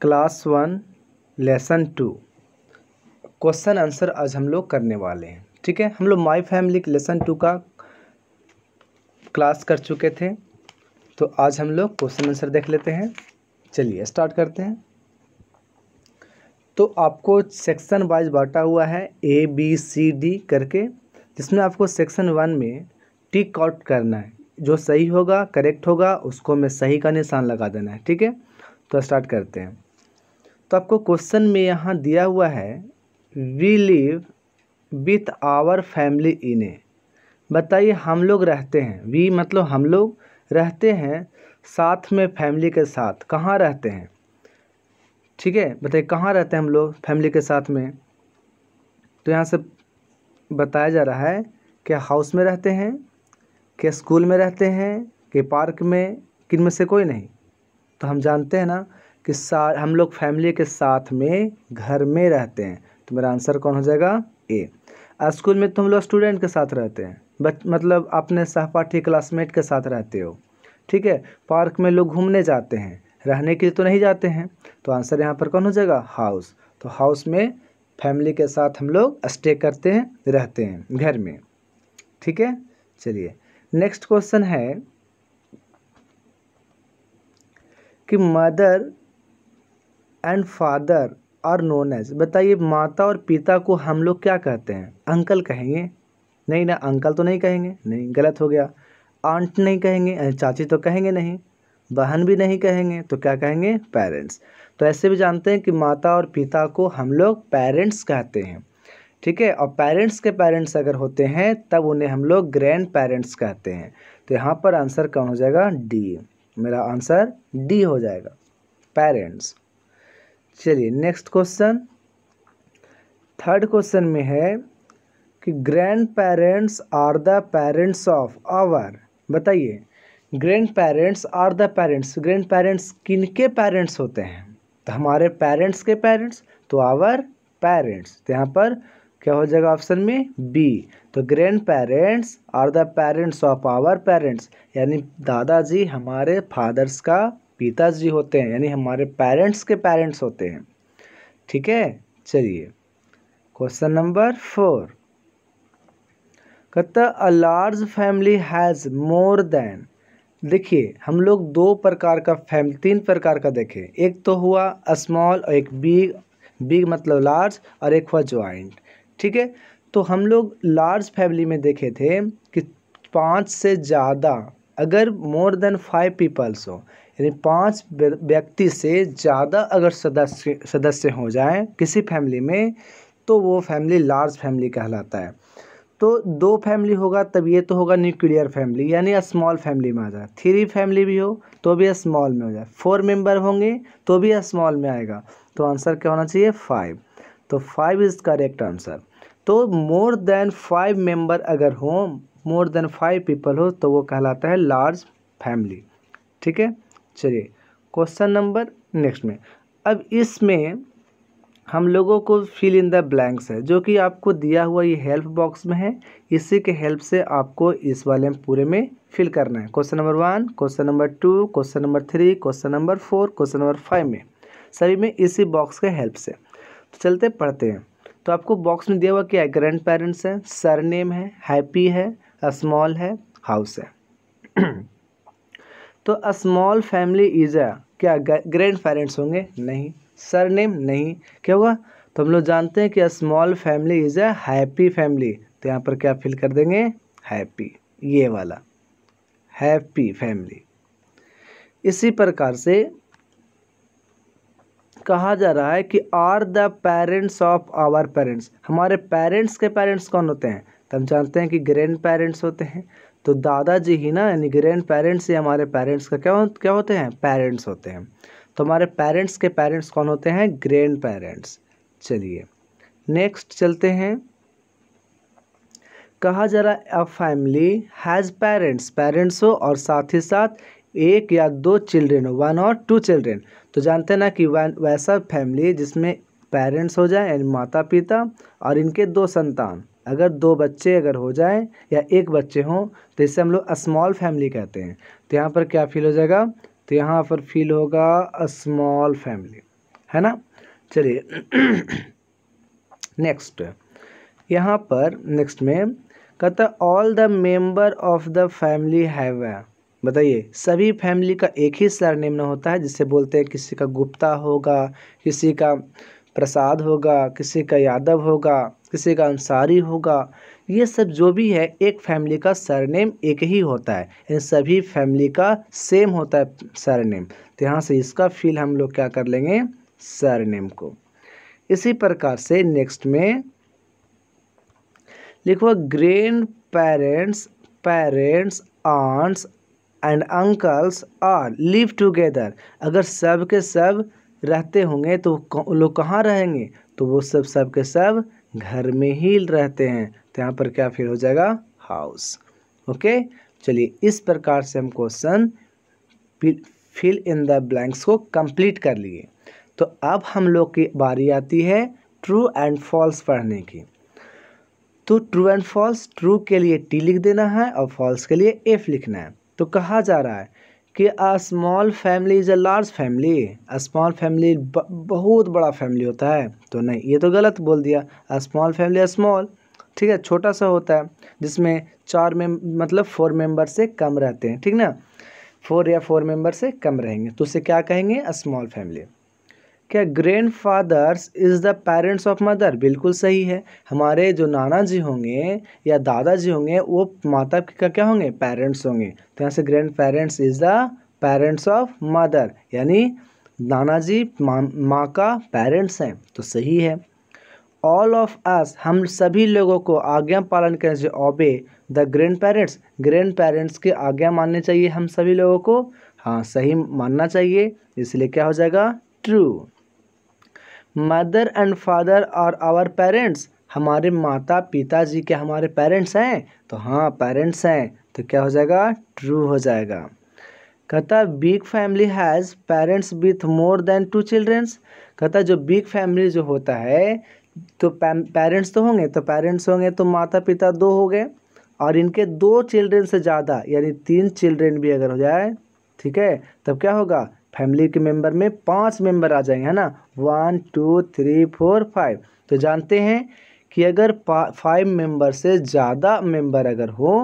class one lesson two question answer आज हम लोग करने वाले हैं ठीक है हम लोग माई फैमिली लेसन टू का क्लास कर चुके थे तो आज हम लोग क्वेश्चन आंसर देख लेते हैं चलिए स्टार्ट करते हैं तो आपको सेक्शन वाइज बांटा हुआ है ए बी सी डी करके जिसमें आपको सेक्शन वन में टिक आउट करना है जो सही होगा करेक्ट होगा उसको मैं सही का निशान लगा देना है ठीक है तो स्टार्ट करते हैं तो आपको क्वेश्चन में यहाँ दिया हुआ है we live with our family in a बताइए हम लोग रहते हैं वी मतलब हम लोग रहते हैं साथ में फैमिली के साथ कहाँ रहते हैं ठीक है बताइए कहाँ रहते हैं हम लोग फैमिली के साथ में तो यहाँ से बताया जा रहा है कि हाउस में रहते हैं कि स्कूल में रहते हैं कि पार्क में किन में से कोई नहीं तो हम जानते हैं ना कि सा हम लोग फैमिली के साथ में घर में रहते हैं तो मेरा आंसर कौन हो जाएगा ए स्कूल में तुम लोग स्टूडेंट के साथ रहते हैं बच मतलब अपने सहपाठी क्लासमेट के साथ रहते हो ठीक है पार्क में लोग घूमने जाते हैं रहने के लिए तो नहीं जाते हैं तो आंसर यहाँ पर कौन हो जाएगा हाउस तो हाउस में फैमिली के साथ हम लोग स्टे करते हैं रहते हैं घर में ठीक है चलिए नेक्स्ट क्वेश्चन है कि mother and father are known as बताइए माता और पिता को हम लोग क्या कहते हैं अंकल कहेंगे नहीं ना अंकल तो नहीं कहेंगे नहीं गलत हो गया आंट नहीं कहेंगे चाची तो कहेंगे नहीं बहन भी नहीं कहेंगे तो क्या कहेंगे पेरेंट्स तो ऐसे भी जानते हैं कि माता और पिता को हम लोग पेरेंट्स कहते हैं ठीक है और पेरेंट्स के पेरेंट्स अगर होते हैं तब उन्हें हम लोग ग्रैंड पेरेंट्स कहते हैं तो यहाँ पर आंसर कौन हो जाएगा डी मेरा आंसर डी हो जाएगा पेरेंट्स चलिए नेक्स्ट क्वेश्चन थर्ड क्वेश्चन में है कि grandparents are the parents of our बताइए grandparents are the parents grandparents किन के पेरेंट्स होते हैं तो हमारे पेरेंट्स के पेरेंट्स तो आवर पेरेंट्स तो यहाँ पर क्या हो जाएगा ऑप्शन में बी तो grandparents are the parents of our parents यानी दादाजी हमारे फादर्स का पिताजी होते हैं यानी हमारे पेरेंट्स के पेरेंट्स होते हैं ठीक है चलिए क्वेश्चन नंबर फोर कहता a large family has more than देखिए हम लोग दो प्रकार का फैमिली तीन प्रकार का देखें एक तो हुआ स्मॉल और एक बिग बिग मतलब लार्ज और एक हुआ ज्वाइंट ठीक है तो हम लोग लार्ज फैमिली में देखे थे कि पाँच से ज़्यादा अगर मोर देन फाइव पीपल्स हो यानी पाँच व्यक्ति से ज़्यादा अगर सदस्य सदस्य हो जाए किसी फैमिली में तो वो फैमिली लार्ज फैमिली कहलाता है तो दो फैमिली होगा तब ये तो होगा न्यूक्लियर फैमिली यानी स्मॉल फैमिली में आ जाए थ्री फैमिली भी हो तो भी स्मॉल में हो जाए फोर मेंबर होंगे तो भी स्मॉल में आएगा तो आंसर क्या होना चाहिए फाइव तो फाइव इज़ करेक्ट आंसर तो मोर देन फाइव मेंबर अगर हो मोर देन फाइव पीपल हो तो वो कहलाता है लार्ज फैमिली ठीक है चलिए क्वेश्चन नंबर नेक्स्ट में अब इसमें हम लोगों को फिल इन द ब्लैंक्स है जो कि आपको दिया हुआ ये हेल्प बॉक्स में है इसी के हेल्प से आपको इस वाले में पूरे में फिल करना है question number one question number two question number three question number four question number five में सभी में इसी बॉक्स के हेल्प से तो चलते पढ़ते हैं तो आपको बॉक्स में दिया हुआ क्या है ग्रैंड पेरेंट्स हैं सर नेम है हैप्पी है स्मॉल है हाउस है तो a small family is a क्या ग्रैंड पेरेंट्स होंगे नहीं सर नेम नहीं क्या होगा तो हम लोग जानते हैं कि a small family is a happy family तो यहाँ पर क्या फिल कर देंगे हैप्पी ये वाला हैप्पी फैमिली इसी प्रकार से कहा जा रहा है कि are the parents of our parents हमारे पेरेंट्स के पेरेंट्स कौन होते हैं तो हम जानते हैं कि ग्रैंड पेरेंट्स होते हैं तो दादाजी ही ना यानी ग्रैंड पेरेंट्स या हमारे पेरेंट्स का क्या क्या होते हैं पेरेंट्स होते हैं तो हमारे पेरेंट्स के पेरेंट्स कौन होते हैं ग्रैंड पेरेंट्स चलिए नेक्स्ट चलते हैं कहा जा रहा a family has parents parents हो और साथ ही साथ एक या दो चिल्ड्रेन हो वन और टू चिल्ड्रेन तो जानते हैं ना कि वन वैसा फैमिली जिसमें पेरेंट्स हो जाए यानी माता पिता और इनके दो संतान अगर दो बच्चे अगर हो जाए या एक बच्चे हों तो इसे हम लोग स्मॉल फैमिली कहते हैं तो यहाँ पर क्या फील हो जाएगा तो यहाँ पर फील होगा अस्मॉल फैमिली है ना चलिए नेक्स्ट यहाँ पर नेक्स्ट में कहता all the member of the family have बताइए सभी फैमिली का एक ही सरनेम ना होता है जिसे बोलते हैं किसी का गुप्ता होगा किसी का प्रसाद होगा किसी का यादव होगा किसी का अंसारी होगा ये सब जो भी है एक फैमिली का सरनेम एक ही होता है इन सभी फैमिली का सेम होता है सरनेम तो यहाँ से इसका फील हम लोग क्या कर लेंगे सरनेम को इसी प्रकार से नेक्स्ट में लिखो grandparents parents aunts and uncles are live together अगर सब के सब रहते होंगे तो लोग कहाँ रहेंगे तो वो सब सब के सब घर में ही रहते हैं तो यहाँ पर क्या फिर हो जाएगा हाउस ओके चलिए इस प्रकार से हम question fill in the blanks को कंप्लीट कर लिए तो अब हम लोग की बारी आती है ट्रू एंड फॉल्स पढ़ने की तो ट्रू एंड फॉल्स ट्रू के लिए टी लिख देना है और फॉल्स के लिए एफ लिखना है तो कहा जा रहा है कि a small family is a large family a small family बहुत बड़ा फैमिली होता है तो नहीं ये तो गलत बोल दिया a small family a small ठीक है छोटा सा होता है जिसमें चार में मतलब फोर मेंबर से कम रहते हैं ठीक ना फोर या फोर मेंबर से कम रहेंगे तो उसे क्या कहेंगे अ स्मॉल फैमिली क्या grandfathers is the parents of mother बिल्कुल सही है हमारे जो नाना जी होंगे या दादाजी होंगे वो माता का क्या होंगे पेरेंट्स होंगे तो यहाँ से grandparents is the parents of mother यानी नाना जी माँ माँ का पेरेंट्स हैं तो सही है ऑल ऑफ अस हम सभी लोगों को आज्ञा पालन करने से obey the grandparents grandparents की आज्ञा माननी चाहिए हम सभी लोगों को हाँ सही मानना चाहिए इसलिए क्या हो जाएगा ट्रू मदर एंड फादर और आवर पेरेंट्स हमारे माता पिता जी के हमारे पेरेंट्स हैं तो हाँ पेरेंट्स हैं तो क्या हो जाएगा ट्रू हो जाएगा कहता big family has parents with more than two childrens कहता जो बिग फैमिली जो होता है तो पेरेंट्स तो होंगे तो पेरेंट्स होंगे तो माता पिता दो हो गए और इनके दो चिल्ड्रेन से ज़्यादा यानी तीन चिल्ड्रेन भी अगर हो जाए ठीक है तब क्या होगा फैमिली के मेंबर में पांच मेंबर आ जाएंगे है ना one two three four five तो जानते हैं कि अगर फाइव मेंबर से ज़्यादा मेंबर अगर हो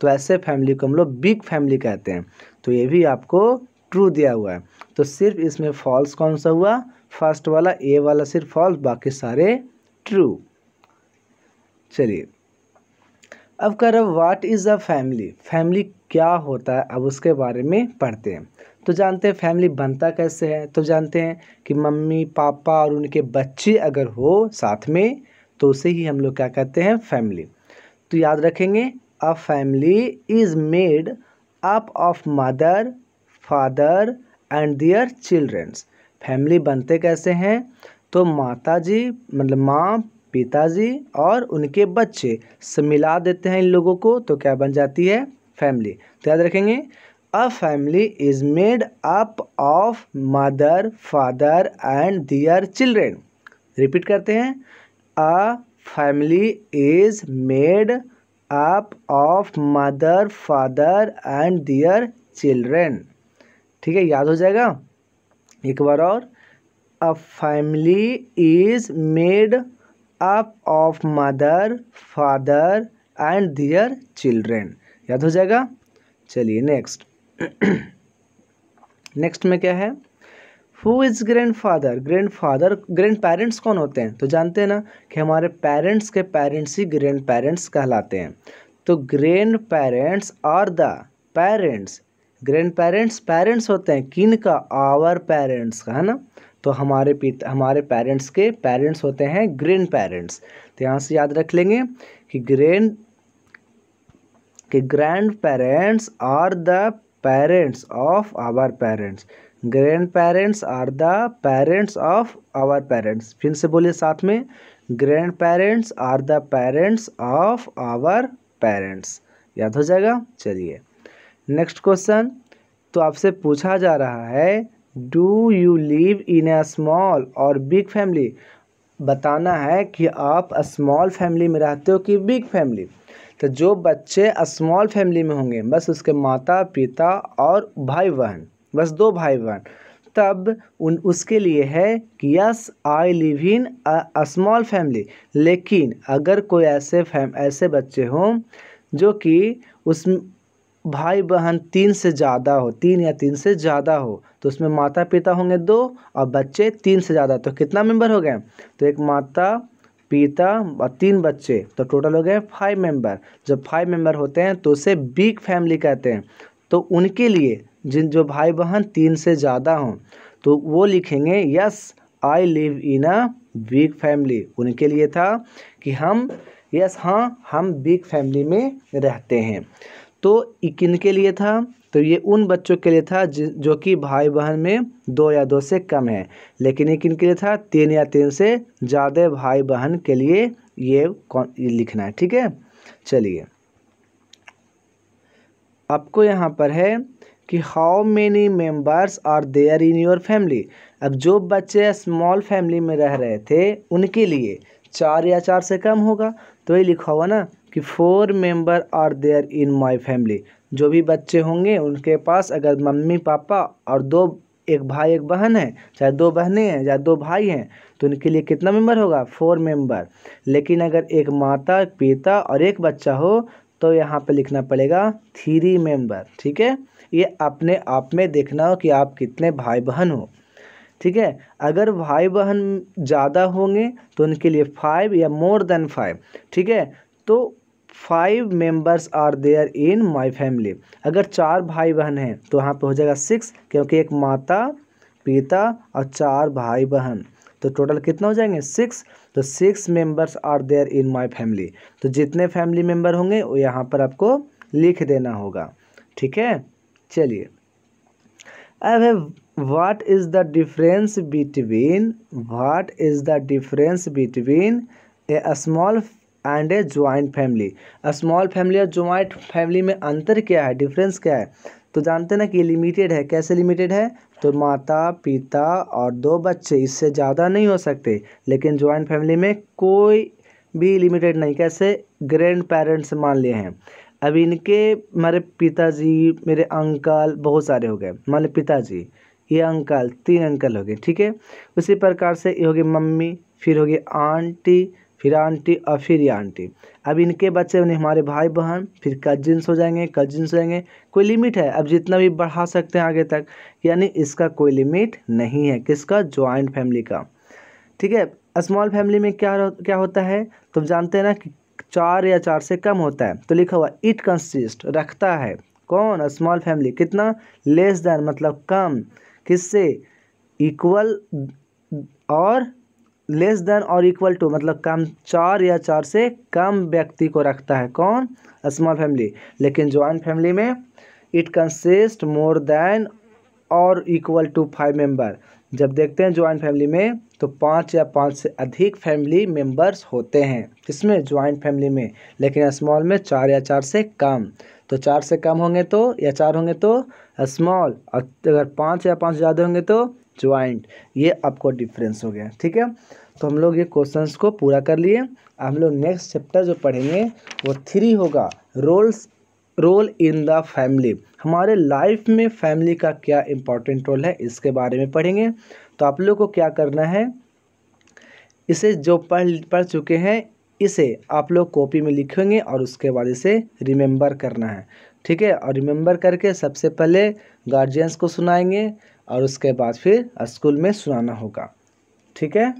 तो ऐसे फैमिली को हम लोग बिग फैमिली कहते हैं तो ये भी आपको ट्रू दिया हुआ है तो सिर्फ इसमें फॉल्स कौन सा हुआ फर्स्ट वाला ए वाला सिर्फ फॉल्स बाकी सारे ट्रू चलिए अब कह रहा what is a family family क्या होता है अब उसके बारे में पढ़ते हैं तो जानते हैं फैमिली बनता कैसे है तो जानते हैं कि मम्मी पापा और उनके बच्चे अगर हो साथ में तो उसे ही हम लोग क्या कहते हैं फैमिली तो याद रखेंगे a family is made up of mother father and their childrens family बनते कैसे हैं तो माता जी मतलब माँ पिताजी और उनके बच्चे मिला देते हैं इन लोगों को तो क्या बन जाती है फैमिली तो याद रखेंगे a family is made up of mother father and their children repeat करते हैं a family is made up of mother father and their children ठीक है याद हो जाएगा एक बार और a family is made up of mother father and their children याद हो जाएगा चलिए नेक्स्ट नेक्स्ट में क्या है who is grandfather grandfather grandparents कौन होते हैं तो जानते हैं ना कि हमारे पेरेंट्स के पेरेंट्स ही ग्रैंड पेरेंट्स कहलाते हैं तो grandparents are the parents grandparents parents होते हैं किन का आवर पेरेंट्स का है ना तो हमारे पिता हमारे पेरेंट्स के पेरेंट्स होते हैं ग्रैंड पेरेंट्स तो यहाँ से याद रख लेंगे कि ग्रैंड कि grandparents are the parents of our parents grandparents are the parents of our parents फिर से बोलिए साथ में grandparents are the parents of our parents याद हो जाएगा चलिए नेक्स्ट क्वेश्चन तो आपसे पूछा जा रहा है do you live in a small और बिग फैमिली बताना है कि आप स्मॉल फैमिली में रहते हो कि बिग फैमिली तो जो बच्चे स्मॉल फैमिली में होंगे बस उसके माता पिता और भाई बहन बस दो भाई बहन तब उन उसके लिए है कि yes I live in small family लेकिन अगर कोई ऐसे फैम ऐसे बच्चे हों जो कि उस भाई बहन तीन से ज़्यादा हो तीन या तीन से ज़्यादा हो तो उसमें माता पिता होंगे दो और बच्चे तीन से ज़्यादा तो कितना मेंबर हो गए तो एक माता पिता और तीन बच्चे तो टोटल हो गए फाइव मेंबर जब फाइव मेंबर होते हैं तो उसे बिग फैमिली कहते हैं तो उनके लिए जिन जो भाई बहन तीन से ज़्यादा हों तो वो लिखेंगे yes I live in a big family उनके लिए था कि हम यस हाँ हम बिग फैमिली में रहते हैं तो किन के लिए था तो ये उन बच्चों के लिए था जो कि भाई बहन में दो या दो से कम है लेकिन ये किन के लिए था तीन या तीन से ज़्यादा भाई बहन के लिए ये कौन ये लिखना है ठीक है चलिए आपको यहाँ पर है कि how many members are there in your family अब जो बच्चे स्मॉल फैमिली में रह रहे थे उनके लिए चार या चार से कम होगा तो ये लिखा हुआ ना कि four member are there in my family जो भी बच्चे होंगे उनके पास अगर मम्मी पापा और दो एक भाई एक बहन है चाहे दो बहनें हैं या दो भाई हैं तो उनके लिए कितना मेंबर होगा फोर मेंबर लेकिन अगर एक माता पिता और एक बच्चा हो तो यहाँ पे लिखना पड़ेगा थ्री मेंबर ठीक है ये अपने आप में देखना हो कि आप कितने भाई बहन हो ठीक है अगर भाई बहन ज़्यादा होंगे तो उनके लिए फाइव या मोर देन फाइव ठीक है तो five members are there in my family अगर चार भाई बहन हैं तो वहाँ पे हो जाएगा सिक्स क्योंकि एक माता पिता और चार भाई बहन तो टोटल कितना हो जाएंगे सिक्स तो six members are there in my family तो जितने फैमिली मेंबर होंगे वो यहाँ पर आपको लिख देना होगा ठीक है चलिए अब है what is the difference between what is the difference between a small and a joint family small family और ज्वाइंट फैमिली में अंतर क्या है डिफरेंस क्या है तो जानते हैं ना कि लिमिटेड है कैसे लिमिटेड है तो माता पिता और दो बच्चे इससे ज़्यादा नहीं हो सकते लेकिन ज्वाइंट फैमिली में कोई भी लिमिटेड नहीं कैसे ग्रैंड पेरेंट्स मान लिए हैं अब इनके मेरे पिताजी मेरे अंकल बहुत सारे हो गए मान लो पिताजी ये अंकल तीन अंकल हो गए ठीक है उसी प्रकार से ये हो मम्मी फिर होगी आंटी फिर आंटी और फिर ये आंटी अब इनके बच्चे उन्हें हमारे भाई बहन फिर कजिन्स हो जाएंगे कजिन्स हो जाएंगे कोई लिमिट है अब जितना भी बढ़ा सकते हैं आगे तक यानी इसका कोई लिमिट नहीं है किसका ज्वाइंट फैमिली का ठीक है स्मॉल फैमिली में क्या क्या होता है तुम जानते हैं ना कि चार या चार से कम होता है तो लिखा हुआ इट कंसिस्ट रखता है कौन स्मॉल फैमिली कितना लेस देन मतलब कम किससे इक्वल और लेस देन और इक्वल टू मतलब कम चार या चार से कम व्यक्ति को रखता है कौन स्मॉल फैमिली लेकिन ज्वाइंट फैमिली में इट कंसिस्ट मोर देन और इक्वल टू फाइव मेंबर जब देखते हैं ज्वाइंट फैमिली में तो पाँच या पाँच से अधिक फैमिली मेंबर्स होते हैं इसमें ज्वाइंट फैमिली में लेकिन स्मॉल में चार या चार से कम तो चार से कम होंगे तो या चार होंगे तो स्मॉल और अगर पाँच या पाँच ज़्यादा होंगे तो ज्वाइंट ये आपको डिफरेंस हो गया ठीक है तो हम लोग ये क्वेश्चन को पूरा कर लिए हम लोग नेक्स्ट चैप्टर जो पढ़ेंगे वो थ्री होगा roles role in the family हमारे लाइफ में फैमिली का क्या इम्पोर्टेंट रोल है इसके बारे में पढ़ेंगे तो आप लोग को क्या करना है इसे जो पढ़ पढ़ चुके हैं इसे आप लोग कॉपी में लिखेंगे और उसके बाद इसे रिमेंबर करना है ठीक है और रिमेंबर करके सबसे पहले गार्जियंस को सुनाएंगे और उसके बाद फिर स्कूल में सुनाना होगा ठीक है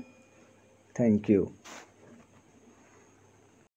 थैंक यू